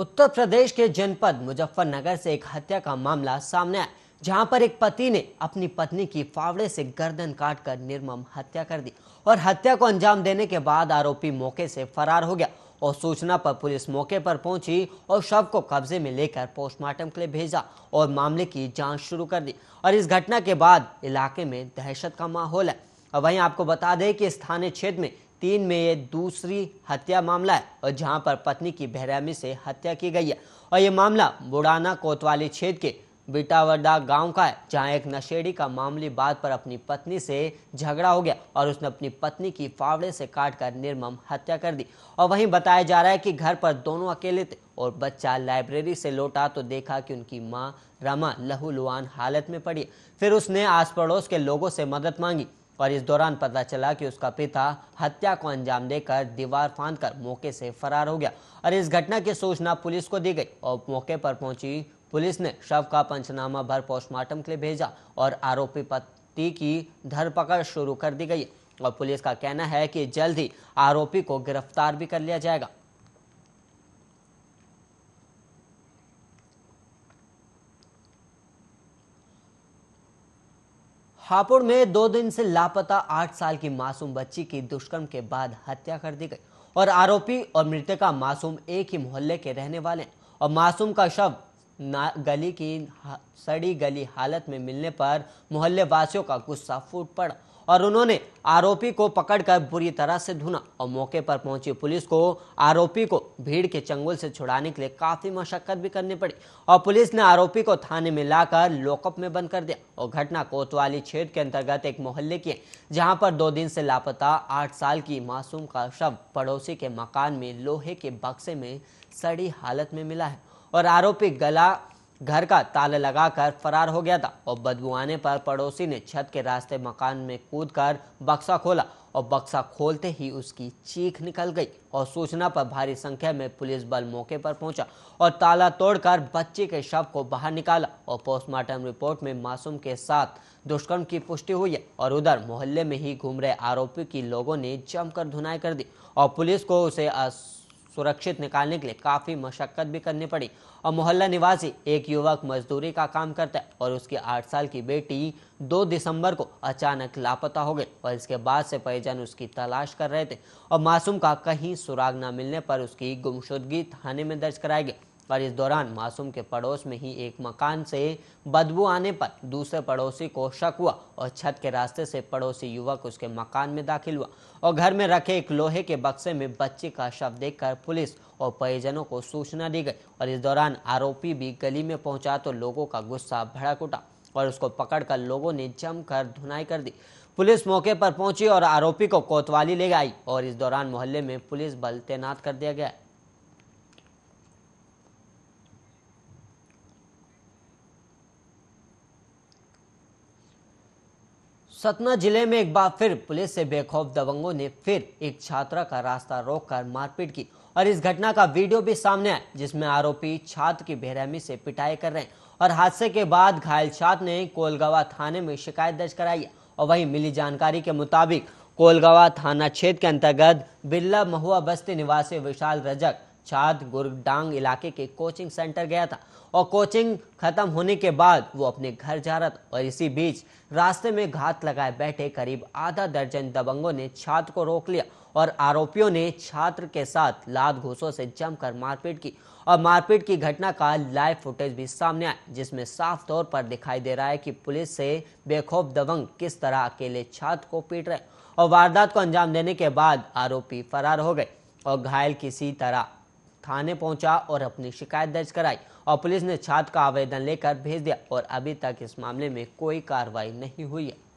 उत्तर प्रदेश के जनपद मुजफ्फरनगर से एक हत्या का मामला सामने आया जहां पर एक पति ने अपनी पत्नी की फावड़े से गर्दन काटकर निर्मम हत्या कर दी और हत्या को अंजाम देने के बाद आरोपी मौके से फरार हो गया और सूचना पर पुलिस मौके पर पहुंची और शव को कब्जे में लेकर पोस्टमार्टम के लिए भेजा और मामले की जांच शुरू कर दी और इस घटना के बाद इलाके में दहशत का माहौल है और वहीं आपको बता दें कि स्थानीय क्षेत्र में तीन में ये दूसरी हत्या मामला है और जहां पर पत्नी की बहरामी से हत्या की गई है और ये मामला बुड़ाना कोतवाली क्षेत्र के बिटावडा गांव का है जहां एक नशेड़ी का मामली बात पर अपनी पत्नी से झगड़ा हो गया और उसने अपनी पत्नी की फावड़े से काटकर निर्मम हत्या कर दी और वहीं बताया जा रहा है कि घर पर दोनों अकेले थे और बच्चा लाइब्रेरी से लौटा तो देखा कि उनकी माँ रमा लहूलुहान हालत में पड़ी फिर उसने आस पड़ोस के लोगों से मदद मांगी और इस दौरान पता चला कि उसका पिता हत्या को अंजाम देकर दीवार फांद कर मौके से फरार हो गया और इस घटना की सूचना पुलिस को दी गई और मौके पर पहुंची पुलिस ने शव का पंचनामा भर पोस्टमार्टम के लिए भेजा और आरोपी पति की धरपकड़ शुरू कर दी गई और पुलिस का कहना है कि जल्द ही आरोपी को गिरफ्तार भी कर लिया जाएगा हापुड़ में दो दिन से लापता आठ साल की मासूम बच्ची की दुष्कर्म के बाद हत्या कर दी गई और आरोपी और मृतका मासूम एक ही मोहल्ले के रहने वाले और मासूम का शव गली की सड़ी गली हालत में मिलने पर मोहल्ले वासियों का गुस्सा फूट पड़ा और उन्होंने आरोपी को पकड़कर बुरी तरह से धुना और मौके पर पहुंची पुलिस को आरोपी को भीड़ के चंगुल से छुड़ाने के लिए काफी मशक्कत भी करनी पड़ी और पुलिस ने आरोपी को थाने में लाकर लॉकअप में बंद कर दिया और घटना कोतवाली क्षेत्र के अंतर्गत एक मोहल्ले की है जहां पर दो दिन से लापता आठ साल की मासूम का शव पड़ोसी के मकान में लोहे के बक्से में सड़ी हालत में मिला है और आरोपी गला घर का ताला लगाकर फरार हो गया था और बदबू आने पर पड़ोसी ने छत के रास्ते मकान में कूदकर बक्सा खोला और बक्सा खोलते ही उसकी चीख निकल गई और सूचना पर भारी संख्या में पुलिस बल मौके पर पहुंचा और ताला तोड़कर बच्चे के शव को बाहर निकाला और पोस्टमार्टम रिपोर्ट में मासूम के साथ दुष्कर्म की पुष्टि हुई है और उधर मोहल्ले में ही घूम रहे आरोपी की लोगों ने जमकर धुनाई कर दी और पुलिस को उसे सुरक्षित निकालने के लिए काफ़ी मशक्कत भी करनी पड़ी और मोहल्ला निवासी एक युवक मजदूरी का काम करता है और उसकी आठ साल की बेटी दो दिसंबर को अचानक लापता हो गई और इसके बाद से परिजन उसकी तलाश कर रहे थे और मासूम का कहीं सुराग न मिलने पर उसकी गुमशुदगी थाने में दर्ज कराई गई पर इस दौरान मासूम के पड़ोस में ही एक मकान से बदबू आने पर दूसरे पड़ोसी को शक हुआ और छत के रास्ते से पड़ोसी युवक उसके मकान में दाखिल हुआ और घर में रखे एक लोहे के बक्से में बच्चे का शव देखकर पुलिस और परिजनों को सूचना दी गई और इस दौरान आरोपी भी गली में पहुंचा तो लोगों का गुस्सा भड़क उठा और उसको पकड़कर लोगों ने जमकर धुनाई कर दी पुलिस मौके पर पहुंची और आरोपी को कोतवाली ले आई और इस दौरान मोहल्ले में पुलिस बल तैनात कर दिया गया सतना जिले में एक बार फिर पुलिस से बेखौफ दबंगों ने फिर एक छात्रा का रास्ता रोककर मारपीट की और इस घटना का वीडियो भी सामने आया जिसमें आरोपी छात्र की बेरहमी से पिटाई कर रहे हैं और हादसे के बाद घायल छात्र ने कोलगावा थाने में शिकायत दर्ज कराई और वहीं मिली जानकारी के मुताबिक कोलगावा थाना क्षेत्र के अंतर्गत बिरला महुआ बस्ती निवासी विशाल रजक छात्र गुरडांग इलाके के कोचिंग सेंटर गया था और कोचिंग खत्म होने के बाद वो अपने घर जा रहा था और इसी बीच रास्ते में घात लगाए बैठे करीब आधा दर्जन दबंगों ने छात्र को रोक लिया और आरोपियों ने छात्र के साथ लात घूसों से जमकर मारपीट की और मारपीट की घटना का लाइव फुटेज भी सामने आया जिसमें साफ तौर पर दिखाई दे रहा है कि पुलिस से बेखौफ दबंग किस तरह अकेले छात्र को पीट रहे और वारदात को अंजाम देने के बाद आरोपी फरार हो गए और घायल किसी तरह थाने पहुंचा और अपनी शिकायत दर्ज कराई और पुलिस ने छात्र का आवेदन लेकर भेज दिया और अभी तक इस मामले में कोई कार्रवाई नहीं हुई है